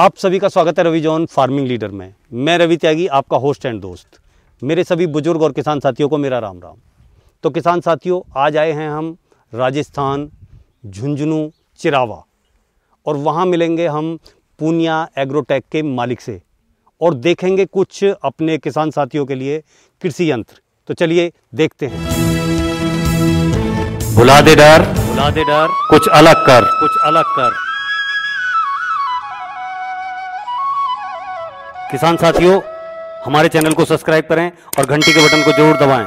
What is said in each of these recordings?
आप सभी का स्वागत है रवि जॉन फार्मिंग लीडर में मैं रवि त्यागी आपका होस्ट एंड दोस्त मेरे सभी बुजुर्ग और किसान साथियों को मेरा राम राम तो किसान साथियों आज आए हैं हम राजस्थान झुंझुनू चिरावा और वहाँ मिलेंगे हम पूनिया एग्रोटेक के मालिक से और देखेंगे कुछ अपने किसान साथियों के लिए कृषि यंत्र तो चलिए देखते हैं भुला दे डर भुला दे डर कुछ अलग कर कुछ अलग कर किसान साथियों हमारे चैनल को सब्सक्राइब करें और घंटी के बटन को जरूर दबाएं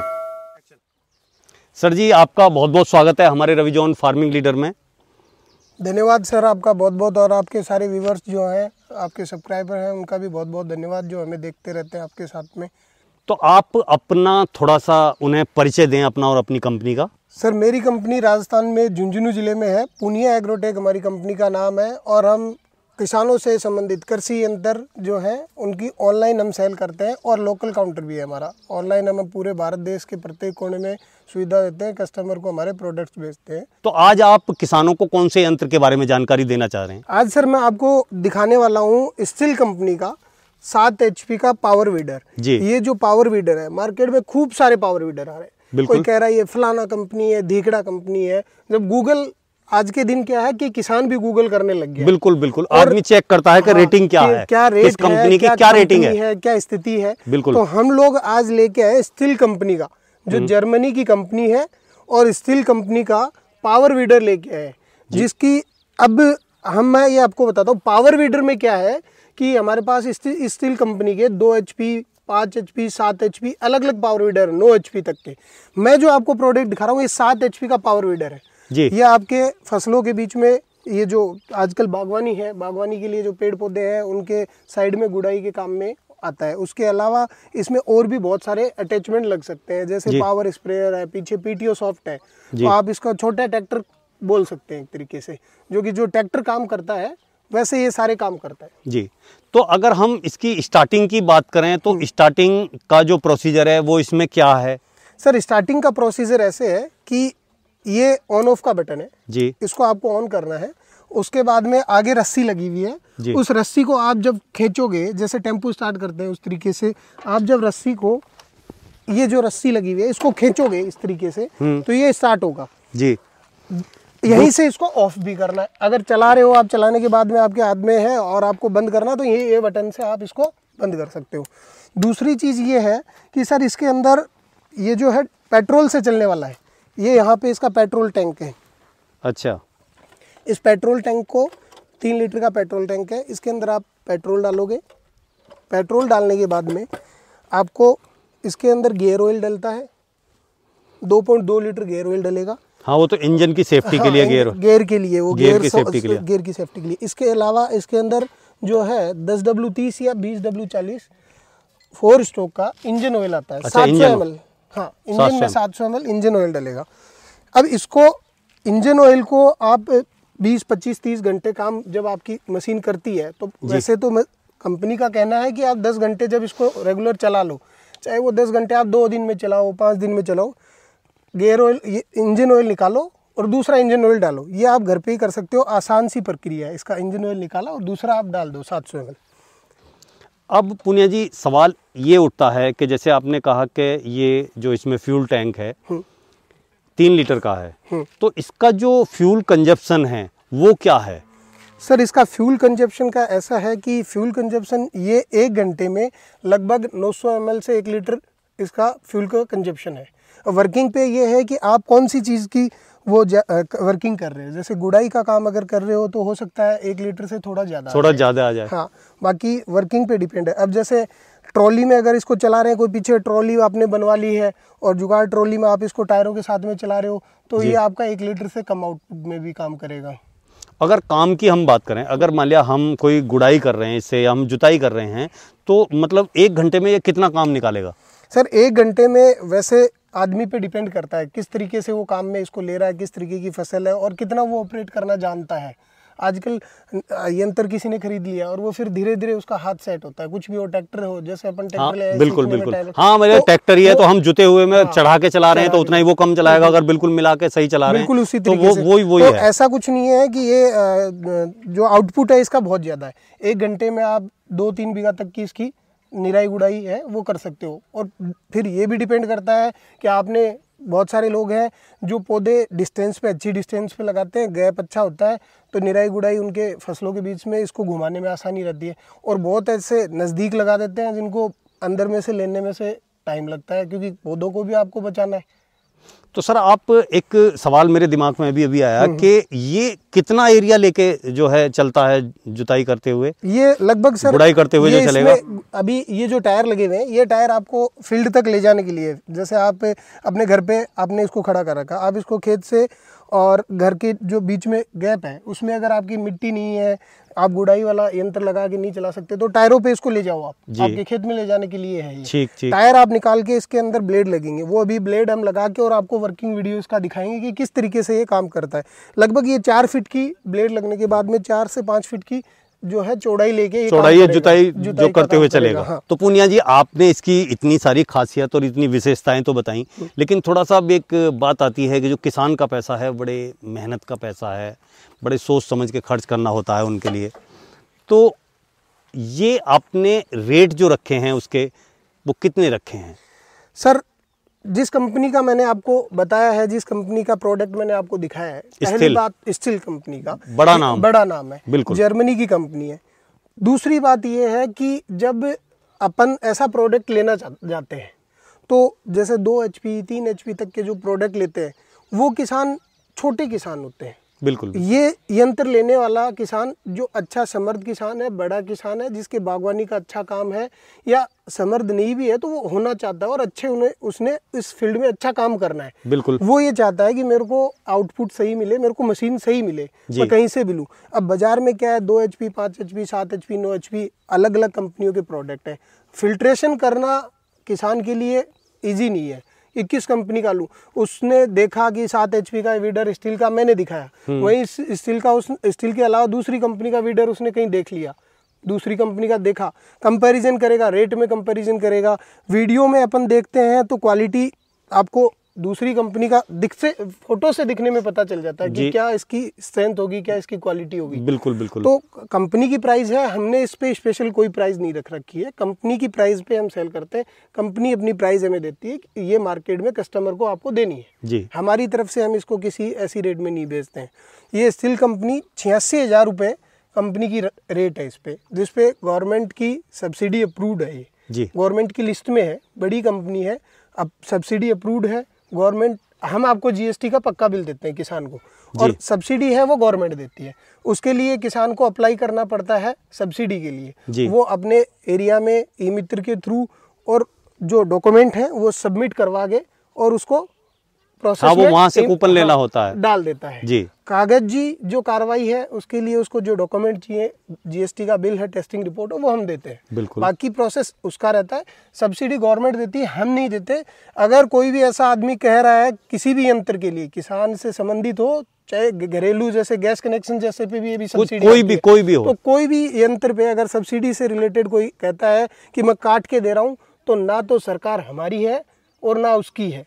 सर जी आपका बहुत बहुत स्वागत है हमारे रवि जॉन फार्मिंग लीडर में धन्यवाद सर आपका बहुत बहुत और आपके सारे व्यूवर्स जो हैं आपके सब्सक्राइबर हैं उनका भी बहुत बहुत धन्यवाद जो हमें देखते रहते हैं आपके साथ में तो आप अपना थोड़ा सा उन्हें परिचय दें अपना और अपनी कंपनी का सर मेरी कंपनी राजस्थान में झुंझुनू ज़िले में है पुनिया एग्रोटेक हमारी कंपनी का नाम है और हम किसानों से संबंधित कृषि यंत्र जो है उनकी ऑनलाइन हम सेल करते हैं और लोकल काउंटर भी है हमारा ऑनलाइन हम पूरे भारत देश के प्रत्येक कोने में सुविधा देते हैं कस्टमर को हमारे प्रोडक्ट्स बेचते हैं तो आज आप किसानों को कौन से यंत्र के बारे में जानकारी देना चाह रहे हैं आज सर मैं आपको दिखाने वाला हूँ स्टील कंपनी का सात एच का पावर वीडर जी ये जो पावर वीडर है मार्केट में खूब सारे पावर वीडर आ रहे हैं कोई कह रहा है ये फलाना कंपनी है धीकड़ा कंपनी है जब गूगल आज के दिन क्या है कि किसान भी गूगल करने लग गया बिल्कुल बिल्कुल आदमी चेक करता है कि रेटिंग हाँ, क्या है क्या रेट कंपनी की क्या रेटिंग है क्या स्थिति है बिल्कुल तो हम लोग आज लेके आए स्टील कंपनी का जो जर्मनी हम्म। की कंपनी है और स्टील कंपनी का पावर वीडर लेके आए जिसकी अब हम मैं ये आपको बताता हूँ पावर वीडर में क्या है कि हमारे पास स्टील कंपनी के दो एच पी पाँच एच पी सात एच पी अलग अलग पावर वीडर नौ एच पी तक के मैं जो आपको प्रोडक्ट दिखा रहा हूँ ये सात एच पी का पावर वीडर है जी ये आपके फसलों के बीच में ये जो आजकल बागवानी है बागवानी के लिए जो पेड़ पौधे हैं उनके साइड में गुड़ाई के काम में आता है उसके अलावा इसमें और भी बहुत सारे अटैचमेंट लग सकते हैं जैसे पावर स्प्रेयर है पीछे पीटीओ सॉफ्ट है तो आप इसका छोटा ट्रैक्टर बोल सकते हैं एक तरीके से जो कि जो ट्रैक्टर काम करता है वैसे ये सारे काम करता है जी तो अगर हम इसकी स्टार्टिंग की बात करें तो स्टार्टिंग हम्म। का जो प्रोसीजर है वो इसमें क्या है सर स्टार्टिंग का प्रोसीजर ऐसे है कि ये ऑन ऑफ का बटन है जी इसको आपको ऑन करना है उसके बाद में आगे रस्सी लगी हुई है उस रस्सी को आप जब खींचोगे जैसे टेम्पो स्टार्ट करते हैं उस तरीके से आप जब रस्सी को ये जो रस्सी लगी हुई है इसको खींचोगे इस तरीके से हम्म। तो ये स्टार्ट होगा जी यहीं से इसको ऑफ भी करना है अगर चला रहे हो आप चलाने के बाद में आपके हाथ में है और आपको बंद करना तो ये ये बटन से आप इसको बंद कर सकते हो दूसरी चीज़ ये है कि सर इसके अंदर ये जो है पेट्रोल से चलने वाला है ये यहाँ पे इसका पेट्रोल टैंक है अच्छा इस पेट्रोल टैंक को तीन लीटर का पेट्रोल टैंक है इसके अंदर आप पेट्रोल डालोगे पेट्रोल डालने के बाद में आपको इसके अंदर गेयर ऑयल डलता है दो पॉइंट दो लीटर गेयर ऑयल डलेगा हाँ वो तो इंजन की सेफ्टी हाँ, के लिए गेयर गेयर के लिए वो गेयर की सेफ्टी के लिए गेयर की सेफ्टी के लिए इसके अलावा इसके अंदर जो है दस डब्ल्यू तीस या बीस डब्ल्यू चालीस फोर स्ट्रोक का इंजन ऑयल आता है अच्छा, सात सौ एम हाँ इंजन में सात सौ एम इंजन ऑयल डलेगा अब इसको इंजन ऑयल को आप 20 25 30 घंटे काम जब आपकी मशीन करती है तो वैसे तो कंपनी का कहना है कि आप 10 घंटे जब इसको रेगुलर चला लो चाहे वो 10 घंटे आप दो दिन में चलाओ पाँच दिन में चलाओ गेयर ऑयल इंजन ऑयल निकालो और दूसरा इंजन ऑयल डालो ये आप घर पे ही कर सकते हो आसान सी प्रक्रिया है इसका इंजन ऑयल निकाला और दूसरा आप डाल दो सात सौ एम अब पुनिया जी सवाल ये उठता है कि जैसे आपने कहा कि ये जो इसमें फ्यूल टैंक है हम्म। तीन लीटर का है हम्म। तो इसका जो फ्यूल कंजप्शन है वो क्या है सर इसका फ्यूल कंजप्शन का ऐसा है कि फ्यूल कंजप्शन ये एक घंटे में लगभग 900 सौ से एक लीटर इसका फ्यूल का कंजप्शन है वर्किंग पे ये है कि आप कौन सी चीज़ की वो वर्किंग कर रहे हैं जैसे गुड़ाई का काम अगर कर रहे हो तो हो सकता है एक लीटर से थोड़ा ज़्यादा थोड़ा ज़्यादा आ जाए हाँ बाकी वर्किंग पे डिपेंड है अब जैसे ट्रॉली में अगर इसको चला रहे हैं कोई पीछे ट्रॉली आपने बनवा ली है और जुगाड़ ट्रॉली में आप इसको टायरों के साथ में चला रहे हो तो ये आपका एक लीटर से कम आउटपुट में भी काम करेगा अगर काम की हम बात करें अगर मान लिया हम कोई गुड़ाई कर रहे हैं इससे हम जुताई कर रहे हैं तो मतलब एक घंटे में ये कितना काम निकालेगा सर एक घंटे में वैसे आदमी पे डिपेंड करता है किस तरीके से वो काम में इसको ले रहा है किस तरीके की फसल है और कितना वो ऑपरेट करना जानता है आजकल यंत्र किसी ने खरीद लिया और वो फिर धीरे धीरे उसका हाथ सेट होता है कुछ भी हो ट्रैक्टर हो जैसे अपन ट्रैक्टर हाँ, ले बिल्कुल बिल्कुल हाँ मेरे ट्रैक्टर तो ही है तो हम जुते हुए में हाँ, चढ़ा के चला रहे हैं तो उतना ही वो कम चलाएगा अगर बिल्कुल मिला के सही चला रहे हैं उसी तो वो वही वही तो ऐसा कुछ नहीं है कि ये जो आउटपुट है इसका बहुत ज्यादा है एक घंटे में आप दो तीन बीघा तक की इसकी निराई गुड़ाई है वो कर सकते हो और फिर ये भी डिपेंड करता है कि आपने बहुत सारे लोग हैं जो पौधे डिस्टेंस पे अच्छी डिस्टेंस पे लगाते हैं गैप अच्छा होता है तो निराई गुड़ाई उनके फसलों के बीच में इसको घुमाने में आसानी रहती है और बहुत ऐसे नज़दीक लगा देते हैं जिनको अंदर में से लेने में से टाइम लगता है क्योंकि पौधों को भी आपको बचाना है तो सर आप एक सवाल मेरे दिमाग में अभी अभी आया हम्म, हम्म। कि ये कितना एरिया लेके जो है चलता है जुताई करते हुए ये लगभग सर बुढ़ाई करते हुए जो चलेगा अभी ये जो टायर लगे हुए हैं ये टायर आपको फील्ड तक ले जाने के लिए जैसे आप अपने घर पे आपने इसको खड़ा कर रखा आप इसको खेत से और घर के जो बीच में गैप है उसमें अगर आपकी मिट्टी नहीं है आप गुड़ाई वाला यंत्र लगा के नहीं चला सकते तो टायरों पे इसको ले जाओ आप आपके खेत में ले जाने के लिए है ठीक ठीक टायर आप निकाल के इसके अंदर ब्लेड लगेंगे वो अभी ब्लेड हम लगा के और आपको वर्किंग वीडियो इसका दिखाएंगे कि किस तरीके से ये काम करता है लगभग ये चार फिट की ब्लेड लगने के बाद में चार से पाँच फिट की जो है चौड़ाई लेके चौड़ाई या जुताई जो करते हुए चलेगा हाँ। तो पूनिया जी आपने इसकी इतनी सारी खासियत और इतनी विशेषताएं तो बताई लेकिन थोड़ा सा एक बात आती है कि जो किसान का पैसा है बड़े मेहनत का पैसा है बड़े सोच समझ के खर्च करना होता है उनके लिए तो ये आपने रेट जो रखे हैं उसके वो कितने रखे हैं सर जिस कंपनी का मैंने आपको बताया है जिस कंपनी का प्रोडक्ट मैंने आपको दिखाया है पहली बात स्टील कंपनी का बड़ा नाम बड़ा नाम है बिल्कुल जर्मनी की कंपनी है दूसरी बात यह है कि जब अपन ऐसा प्रोडक्ट लेना जाते हैं तो जैसे दो एच पी तीन एच पी तक के जो प्रोडक्ट लेते हैं वो किसान छोटे किसान होते हैं बिल्कुल ये यंत्र लेने वाला किसान जो अच्छा समर्थ किसान है बड़ा किसान है जिसके बागवानी का अच्छा काम है या समर्थ नहीं भी है तो वो होना चाहता है और अच्छे उन्हें उसने इस फील्ड में अच्छा काम करना है बिल्कुल वो ये चाहता है कि मेरे को आउटपुट सही मिले मेरे को मशीन सही मिले मैं कहीं से भी लूँ अब बाजार में क्या है दो एच पी पाँच एच पी सात एच पी नौ एच पी अलग अलग कंपनियों के प्रोडक्ट हैं फिल्ट्रेशन करना किसान के लिए ईजी नहीं है इक्कीस कंपनी का लूँ उसने देखा कि सात एच का वीडर स्टील का मैंने दिखाया हम्म। वहीं स्टील का उस स्टील के अलावा दूसरी कंपनी का वीडर उसने कहीं देख लिया दूसरी कंपनी का देखा कंपैरिजन करेगा रेट में कंपैरिजन करेगा वीडियो में अपन देखते हैं तो क्वालिटी आपको दूसरी कंपनी का दिख से फोटो से दिखने में पता चल जाता है कि क्या इसकी स्ट्रेंथ होगी क्या इसकी क्वालिटी होगी बिल्कुल बिल्कुल तो कंपनी की प्राइस है हमने इस पे स्पेशल कोई प्राइस नहीं रख रखी है कंपनी की प्राइस पे हम सेल करते हैं कंपनी अपनी प्राइस हमें देती है कि ये मार्केट में कस्टमर को आपको देनी है जी हमारी तरफ से हम इसको किसी ऐसी रेट में नहीं बेचते हैं ये स्टील कंपनी छियासी हज़ार रुपये कंपनी की रेट है इस पर जिसपे गवर्नमेंट की सब्सिडी अप्रूव्ड है ये गवर्नमेंट की लिस्ट में है बड़ी कंपनी है अब सब्सिडी अप्रूव्ड है गवर्नमेंट हम आपको जीएसटी का पक्का बिल देते हैं किसान को और सब्सिडी है वो गवर्नमेंट देती है उसके लिए किसान को अप्लाई करना पड़ता है सब्सिडी के लिए वो अपने एरिया में ई मित्र के थ्रू और जो डॉक्यूमेंट है वो सबमिट करवा के और उसको प्रोसेस हाँ, वो वहाँ से कूपन हाँ, लेना होता है डाल देता है जी कागज जी जो कार्रवाई है उसके लिए उसको जो डॉक्यूमेंट चाहिए जीएसटी का बिल है टेस्टिंग रिपोर्ट वो हम देते हैं बिल्कुल बाकी प्रोसेस उसका रहता है सब्सिडी गवर्नमेंट देती है हम नहीं देते अगर कोई भी ऐसा आदमी कह रहा है किसी भी यंत्र के लिए किसान से संबंधित हो चाहे घरेलू जैसे गैस कनेक्शन जैसे पे भी भी सब्सिडी कोई भी कोई भी हो तो कोई भी यंत्र पे अगर सब्सिडी से रिलेटेड कोई कहता है कि मैं काट के दे रहा हूँ तो ना तो सरकार हमारी है और ना उसकी है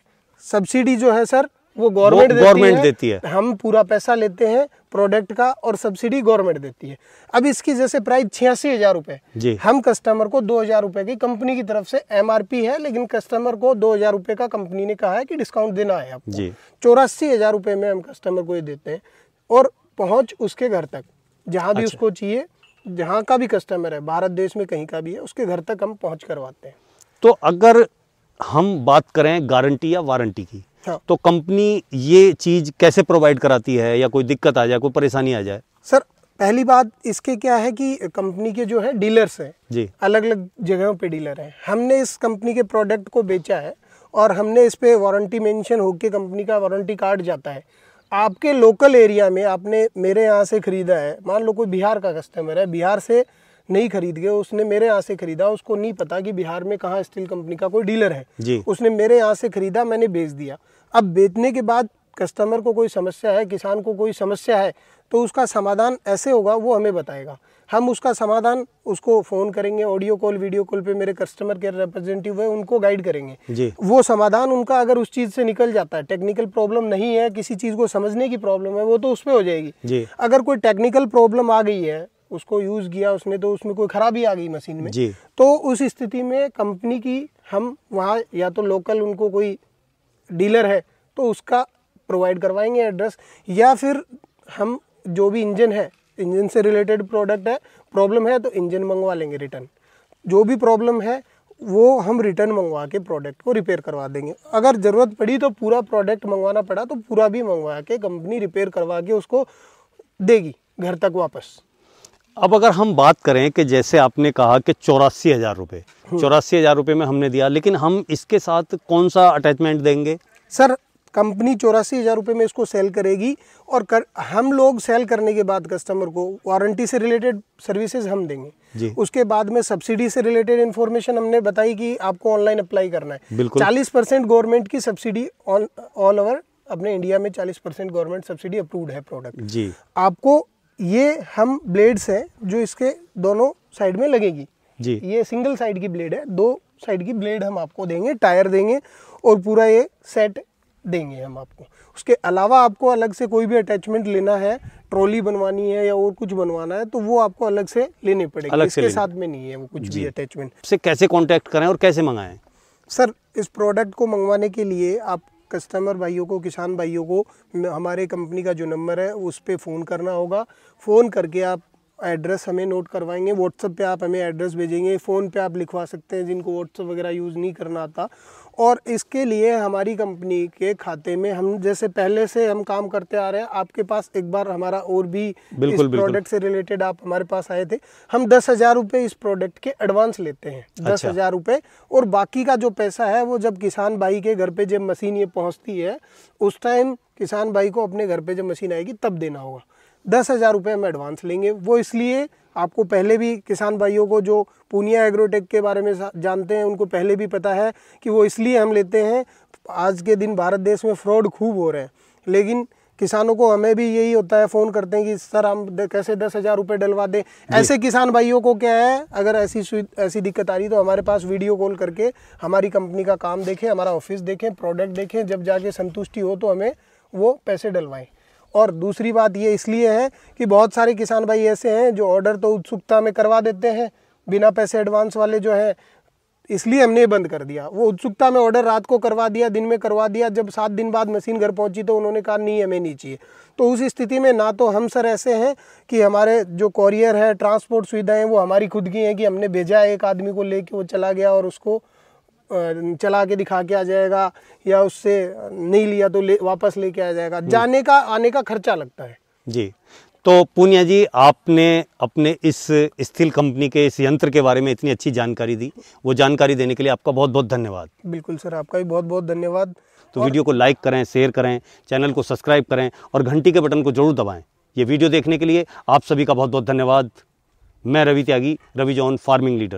सब्सिडी जो है सर वो गवर्नमेंट गवर्नमेंट देती है हम पूरा पैसा लेते हैं प्रोडक्ट का और सब्सिडी गवर्नमेंट देती है अब इसकी जैसे प्राइस छियासी हजार रूपए हम कस्टमर को दो हजार रूपए की कंपनी की तरफ से एमआरपी है लेकिन कस्टमर को दो हजार रूपए का कंपनी ने कहा है कि डिस्काउंट देना है आपको चौरासी हजार रूपए में हम कस्टमर को ये देते हैं और पहुंच उसके घर तक जहाँ भी अच्छा। उसको चाहिए जहाँ का भी कस्टमर है भारत देश में कहीं का भी है उसके घर तक हम पहुँच करवाते हैं तो अगर हम बात करें गारंटी या वारंटी की हाँ। तो कंपनी ये चीज़ कैसे प्रोवाइड कराती है या कोई दिक्कत आ जाए कोई परेशानी आ जाए सर पहली बात इसके क्या है कि कंपनी के जो है डीलर्स हैं जी अलग अलग जगहों पे डीलर हैं हमने इस कंपनी के प्रोडक्ट को बेचा है और हमने इस पर वारंटी मेंशन होकर कंपनी का वारंटी कार्ड जाता है आपके लोकल एरिया में आपने मेरे यहाँ से ख़रीदा है मान लो कोई बिहार का कस्टमर है बिहार से नहीं खरीद गए उसने मेरे यहाँ से खरीदा उसको नहीं पता कि बिहार में कहाँ स्टील कंपनी का कोई डीलर है जी। उसने मेरे यहाँ से खरीदा मैंने बेच दिया अब बेचने के बाद कस्टमर को कोई समस्या है किसान को कोई समस्या है तो उसका समाधान ऐसे होगा वो हमें बताएगा हम उसका समाधान उसको फ़ोन करेंगे ऑडियो कॉल वीडियो कॉल पे मेरे कस्टमर केयर रिप्रेजेंटेटिव है उनको गाइड करेंगे जी। वो समाधान उनका अगर उस चीज़ से निकल जाता है टेक्निकल प्रॉब्लम नहीं है किसी चीज़ को समझने की प्रॉब्लम है वो तो उस पर हो जाएगी जी। अगर कोई टेक्निकल प्रॉब्लम आ गई है उसको यूज़ किया उसने तो उसमें कोई खराबी आ गई मशीन में जी तो उस स्थिति में कंपनी की हम वहाँ या तो लोकल उनको कोई डीलर है तो उसका प्रोवाइड करवाएंगे एड्रेस या फिर हम जो भी इंजन है इंजन से रिलेटेड प्रोडक्ट है प्रॉब्लम है तो इंजन मंगवा लेंगे रिटर्न जो भी प्रॉब्लम है वो हम रिटर्न मंगवा के प्रोडक्ट को रिपेयर करवा देंगे अगर ज़रूरत पड़ी तो पूरा प्रोडक्ट मंगवाना पड़ा तो पूरा भी मंगवा के कंपनी रिपेयर करवा के उसको देगी घर तक वापस अब अगर हम बात करें कि जैसे आपने कहा कि चौरासी हज़ार रुपये हम्म। चौरासी हज़ार रुपये में हमने दिया लेकिन हम इसके साथ कौन सा अटैचमेंट देंगे सर कंपनी चौरासी हज़ार रुपये में इसको सेल करेगी और कर हम लोग सेल करने के बाद कस्टमर को वारंटी से रिलेटेड सर्विसेज हम देंगे जी उसके बाद में सब्सिडी से रिलेटेड इन्फॉर्मेशन हमने बताई कि आपको ऑनलाइन अप्लाई करना है चालीस परसेंट गवर्नमेंट की सब्सिडी ऑल ओवर अपने इंडिया में चालीस परसेंट गवर्नमेंट सब्सिडी अप्रूव्ड है प्रोडक्ट जी आपको ये हम ब्लेड्स हैं जो इसके दोनों साइड में लगेगी जी ये सिंगल साइड की ब्लेड है दो साइड की ब्लेड हम आपको देंगे टायर देंगे और पूरा ये सेट देंगे हम आपको उसके अलावा आपको अलग से कोई भी अटैचमेंट लेना है ट्रॉली बनवानी है या और कुछ बनवाना है तो वो आपको अलग से लेने पड़ेगा अलग लेने। साथ में नहीं है वो कुछ भी अटैचमेंट से कैसे कॉन्टेक्ट करें और कैसे मंगाएं सर इस प्रोडक्ट को मंगवाने के लिए आप कस्टमर भाइयों को किसान भाइयों को हमारे कंपनी का जो नंबर है उस पर फ़ोन करना होगा फ़ोन करके आप एड्रेस हमें नोट करवाएंगे व्हाट्सअप पे आप हमें एड्रेस भेजेंगे फ़ोन पे आप लिखवा सकते हैं जिनको व्हाट्सअप वगैरह यूज़ नहीं करना आता और इसके लिए हमारी कंपनी के खाते में हम जैसे पहले से हम काम करते आ रहे हैं आपके पास एक बार हमारा और भी बिल्कुल, इस प्रोडक्ट से रिलेटेड आप हमारे पास आए थे हम दस हजार रुपये इस प्रोडक्ट के एडवांस लेते हैं अच्छा। दस हजार रुपये और बाकी का जो पैसा है वो जब किसान भाई के घर पे जब मशीन ये पहुँचती है उस टाइम किसान भाई को अपने घर पे जब मशीन आएगी तब देना होगा दस हज़ार रुपये हम एडवांस लेंगे वो इसलिए आपको पहले भी किसान भाइयों को जो पूनिया एग्रोटेक के बारे में जानते हैं उनको पहले भी पता है कि वो इसलिए हम लेते हैं आज के दिन भारत देश में फ्रॉड खूब हो रहे हैं लेकिन किसानों को हमें भी यही होता है फ़ोन करते हैं कि सर हम कैसे दस हज़ार रुपये डलवा दें ऐसे किसान भाइयों को क्या है अगर ऐसी ऐसी दिक्कत आ रही तो हमारे पास वीडियो कॉल करके हमारी कंपनी का काम देखें हमारा ऑफिस देखें प्रोडक्ट देखें जब जाके संतुष्टि हो तो हमें वो पैसे डलवाएं और दूसरी बात ये इसलिए है कि बहुत सारे किसान भाई ऐसे हैं जो ऑर्डर तो उत्सुकता में करवा देते हैं बिना पैसे एडवांस वाले जो हैं इसलिए हमने बंद कर दिया वो उत्सुकता में ऑर्डर रात को करवा दिया दिन में करवा दिया जब सात दिन बाद मशीन घर पहुंची तो उन्होंने कहा नहीं हमें नहीं चाहिए तो उस स्थिति में ना तो हम सर ऐसे हैं कि हमारे जो कॉरियर है ट्रांसपोर्ट सुविधाएं वो हमारी खुद की हैं कि हमने भेजा है एक आदमी को लेके वो चला गया और उसको चला के दिखा के आ जाएगा या उससे नहीं लिया तो ले वापस लेके आ जाएगा हम्म। जाने का आने का खर्चा लगता है जी तो पूनिया जी आपने अपने इस स्टील कंपनी के इस यंत्र के बारे में इतनी अच्छी जानकारी दी वो जानकारी देने के लिए आपका बहुत बहुत धन्यवाद बिल्कुल सर आपका भी बहुत बहुत धन्यवाद तो वीडियो को लाइक करें शेयर करें चैनल को सब्सक्राइब करें और घंटी के बटन को जरूर दबाएं ये वीडियो देखने के लिए आप सभी का बहुत बहुत धन्यवाद मैं Ravi Tyagi Ravi John farming leader